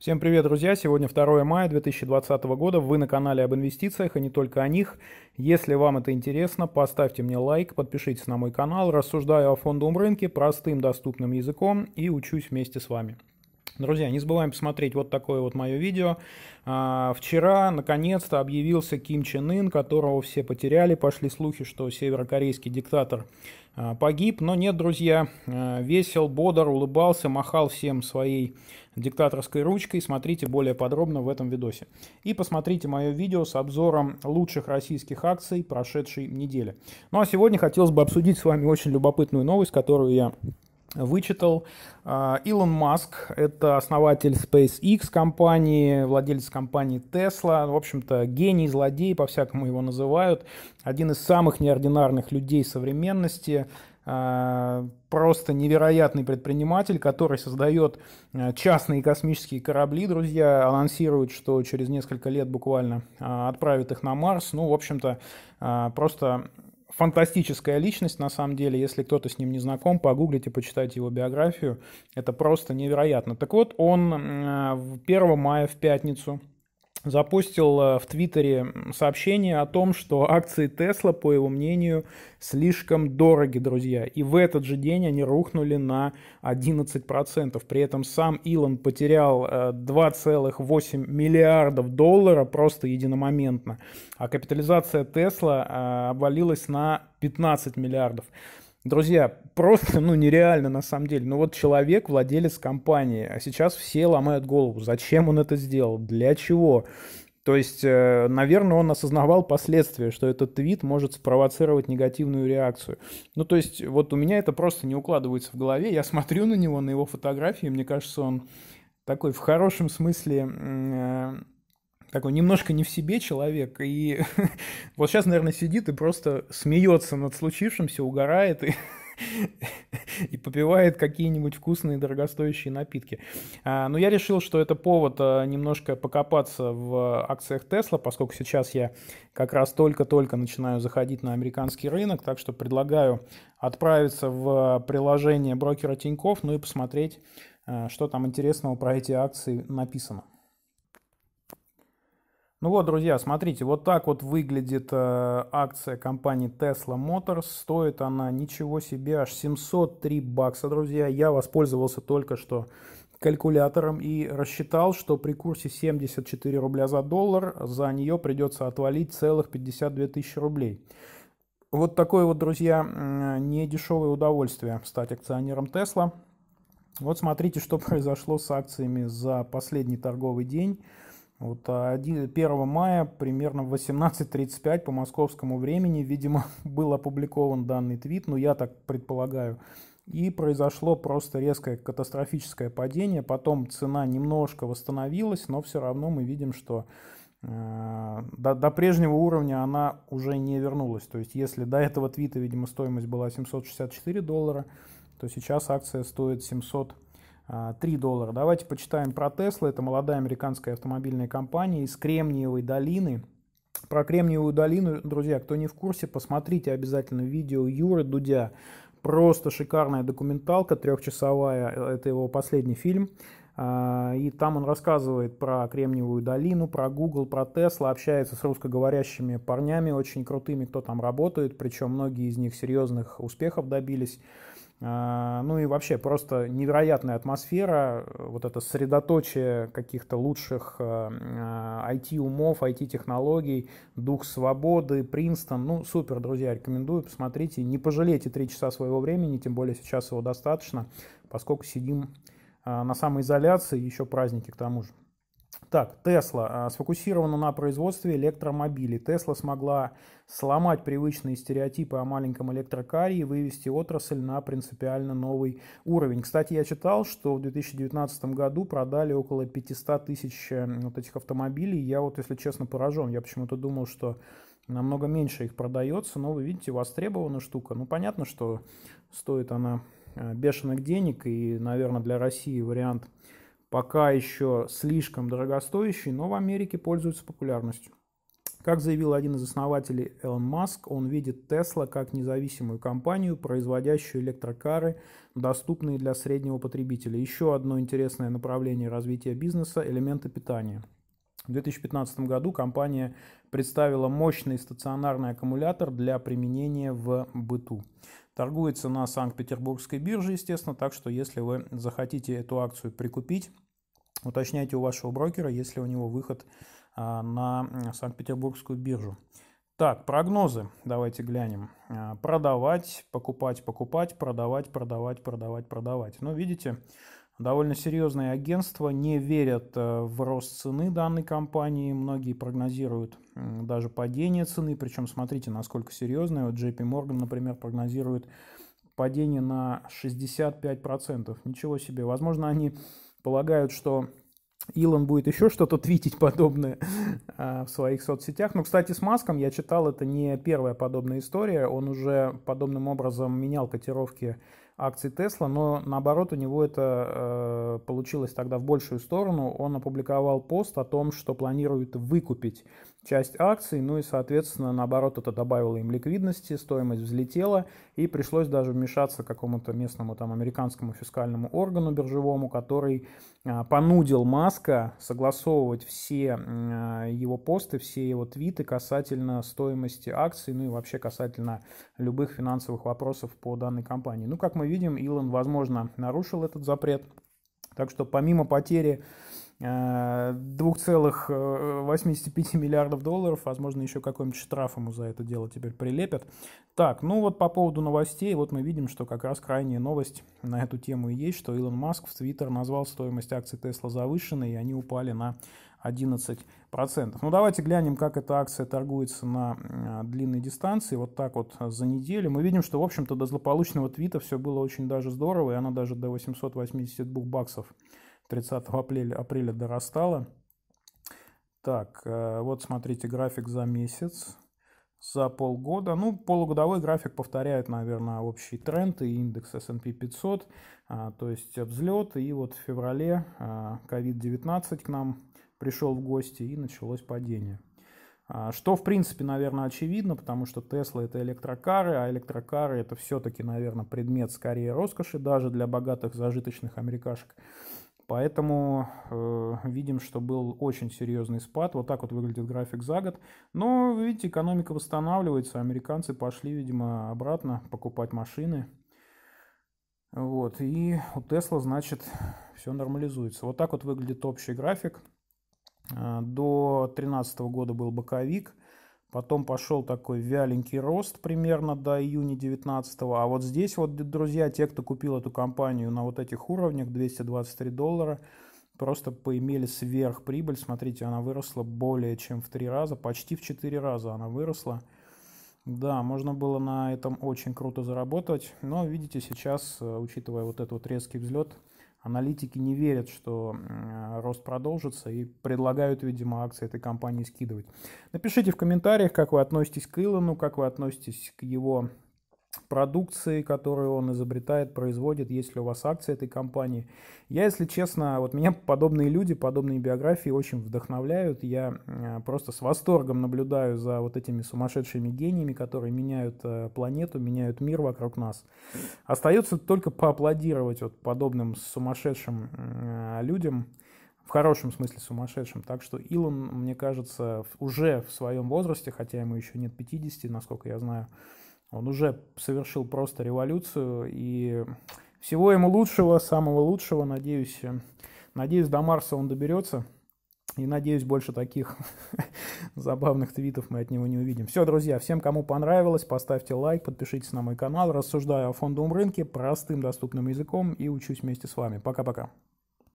Всем привет, друзья! Сегодня 2 мая 2020 года. Вы на канале об инвестициях и а не только о них. Если вам это интересно, поставьте мне лайк, подпишитесь на мой канал. Рассуждаю о фондовом рынке простым доступным языком и учусь вместе с вами. Друзья, не забываем посмотреть вот такое вот мое видео. А, вчера, наконец-то, объявился Ким Чен Ын, которого все потеряли. Пошли слухи, что северокорейский диктатор а, погиб. Но нет, друзья, а, весел, бодр, улыбался, махал всем своей диктаторской ручкой. Смотрите более подробно в этом видосе. И посмотрите мое видео с обзором лучших российских акций прошедшей недели. Ну а сегодня хотелось бы обсудить с вами очень любопытную новость, которую я вычитал. А, Илон Маск – это основатель SpaceX компании, владелец компании Tesla. В общем-то, гений, злодей, по-всякому его называют. Один из самых неординарных людей современности а, просто невероятный предприниматель, который создает а, частные космические корабли, друзья, анонсирует, что через несколько лет буквально отправит их на Марс. Ну, в общем-то, просто фантастическая личность, на самом деле. Если кто-то с ним не знаком, погуглите, почитайте его биографию. Это просто невероятно. Так вот, он 1 э, мая в пятницу запустил э, в Твиттере сообщение о том, что акции Тесла, по его мнению, слишком дороги, друзья. И в этот же день они рухнули на 11%. При этом сам Илон потерял 2,8 э, миллиардов долларов просто единомоментно. А капитализация Тесла э, обвалилась на 15 миллиардов. Друзья, просто, ну, нереально на самом деле. Ну, вот человек, владелец компании, а сейчас все ломают голову, зачем он это сделал, для чего. То есть, э, наверное, он осознавал последствия, что этот твит может спровоцировать негативную реакцию. Ну, то есть, вот у меня это просто не укладывается в голове. Я смотрю на него, на его фотографии, мне кажется, он такой в хорошем смысле э, такой немножко не в себе человек, и вот сейчас, наверное, сидит и просто смеется над случившимся, угорает и и попивает какие-нибудь вкусные дорогостоящие напитки. А, но я решил, что это повод а, немножко покопаться в акциях Тесла, поскольку сейчас я как раз только-только начинаю заходить на американский рынок, так что предлагаю отправиться в приложение брокера Тиньков, ну и посмотреть, а, что там интересного про эти акции написано. Ну вот, друзья, смотрите, вот так вот выглядит э, акция компании Tesla Motors. Стоит она ничего себе, аж 703 бакса, друзья. Я воспользовался только что калькулятором и рассчитал, что при курсе 74 рубля за доллар за нее придется отвалить целых 52 тысячи рублей. Вот такое вот, друзья, не дешевое удовольствие стать акционером Tesla. Вот смотрите, что произошло с акциями за последний торговый день. Вот 1 а, мая примерно в 18.35 по московскому времени, видимо, был опубликован данный твит, но ну, я так предполагаю. И произошло просто резкое катастрофическое падение. Потом цена немножко восстановилась, но все равно мы видим, что э, до, до прежнего уровня она уже не вернулась. То есть если до этого твита, видимо, стоимость была 764 доллара, то сейчас акция стоит 700 3 а, доллара. Давайте почитаем про Tesla. Это молодая американская автомобильная компания из Кремниевой долины. Про Кремниевую долину, друзья, кто не в курсе, посмотрите обязательно видео Юры Дудя. Просто шикарная документалка, трехчасовая. Это его последний фильм. А, и там он рассказывает про Кремниевую долину, про Google, про Tesla, общается с русскоговорящими парнями, очень крутыми, кто там работает, причем многие из них серьезных успехов добились. А, ну и вообще просто невероятная атмосфера, вот это средоточие каких-то лучших IT-умов, а, а, IT-технологий, дух свободы, Принстон. Ну, супер, друзья, рекомендую, посмотрите. Не пожалейте три часа своего времени, тем более сейчас его достаточно, поскольку сидим на самоизоляции, еще праздники к тому же. Так, Тесла а, сфокусирована на производстве электромобилей. Тесла смогла сломать привычные стереотипы о маленьком электрокаре и вывести отрасль на принципиально новый уровень. Кстати, я читал, что в 2019 году продали около 500 тысяч э, вот этих автомобилей. Я вот, если честно, поражен. Я почему-то думал, что намного меньше их продается, но вы видите, востребована штука. Ну, понятно, что стоит она э, бешеных денег и, наверное, для России вариант – пока еще слишком дорогостоящий, но в Америке пользуется популярностью. Как заявил один из основателей Элон Маск, он видит Тесла как независимую компанию, производящую электрокары, доступные для среднего потребителя. Еще одно интересное направление развития бизнеса – элементы питания. В 2015 году компания представила мощный стационарный аккумулятор для применения в быту. Торгуется на Санкт-Петербургской бирже, естественно, так что если вы захотите эту акцию прикупить, уточняйте у вашего брокера, если у него выход а, на Санкт-Петербургскую биржу. Так, прогнозы давайте глянем. А, продавать, покупать, покупать, продавать, продавать, продавать, продавать. Ну, видите, довольно серьезные агентства не верят э, в рост цены данной компании. Многие прогнозируют даже падение цены. Причем смотрите, насколько серьезное. Вот JP Morgan, например, прогнозирует падение на 65%. Ничего себе. Возможно, они полагают, что Илон будет еще что-то твитить подобное э, в своих соцсетях. Но, кстати, с Маском я читал, это не первая подобная история. Он уже подобным образом менял котировки акций Тесла, но наоборот у него это э, получилось тогда в большую сторону. Он опубликовал пост о том, что планирует выкупить часть акций, ну и, соответственно, наоборот, это добавило им ликвидности, стоимость взлетела, и пришлось даже вмешаться какому-то местному там американскому фискальному органу биржевому, который э, понудил Маска согласовывать все э, его посты, все его твиты касательно стоимости акций, ну и вообще касательно любых финансовых вопросов по данной компании. Ну, как мы видим, Илон, возможно, нарушил этот запрет. Так что помимо потери 2,85 э, э, миллиардов долларов, возможно, еще какой-нибудь штраф ему за это дело теперь прилепят. Так, ну вот по поводу новостей, вот мы видим, что как раз крайняя новость на эту тему и есть, что Илон Маск в Твиттер назвал стоимость акций Тесла завышенной, и они упали на 11%. Ну давайте глянем, как эта акция торгуется на э, длинной дистанции, вот так вот за неделю. Мы видим, что, в общем-то, до злополучного твита все было очень даже здорово, и она даже до 882 баксов 30 апреля, апреля дорастала. Так, э, вот смотрите график за месяц, за полгода. Ну, полугодовой график повторяет, наверное, общий тренд и индекс S&P 500, а, то есть взлет. И вот в феврале COVID-19 а, к нам пришел в гости и началось падение. А, что, в принципе, наверное, очевидно, потому что Тесла это электрокары, а электрокары это все-таки, наверное, предмет скорее роскоши, даже для богатых зажиточных америкашек. Поэтому э, видим, что был очень серьезный спад. Вот так вот выглядит график за год. Но, видите, экономика восстанавливается. Американцы пошли, видимо, обратно покупать машины. Вот. И у Тесла, значит, все нормализуется. Вот так вот выглядит общий график. Э, до 2013 года был боковик – Потом пошел такой вяленький рост примерно до июня 2019. А вот здесь вот, друзья, те, кто купил эту компанию на вот этих уровнях, 223 доллара, просто поимели сверхприбыль. Смотрите, она выросла более чем в три раза, почти в четыре раза она выросла. Да, можно было на этом очень круто заработать, но видите сейчас, э, учитывая вот этот вот резкий взлет, аналитики не верят, что рост продолжится и предлагают, видимо, акции этой компании скидывать. Напишите в комментариях, как вы относитесь к Илону, как вы относитесь к его продукции, которую он изобретает, производит, есть ли у вас акции этой компании. Я, если честно, вот меня подобные люди, подобные биографии очень вдохновляют. Я э, просто с восторгом наблюдаю за вот этими сумасшедшими гениями, которые меняют э, планету, меняют мир вокруг нас. Остается только поаплодировать вот подобным сумасшедшим э, людям, в хорошем смысле сумасшедшим. Так что Илон, мне кажется, уже в своем возрасте, хотя ему еще нет 50, насколько я знаю, он уже совершил просто революцию, и всего ему лучшего, самого лучшего, надеюсь. Э, надеюсь, до Марса он доберется. И надеюсь, больше таких забавных твитов мы от него не увидим. Все, друзья, всем, кому понравилось, поставьте лайк, подпишитесь на мой канал. Рассуждаю о фондовом рынке простым доступным языком и учусь вместе с вами. Пока-пока.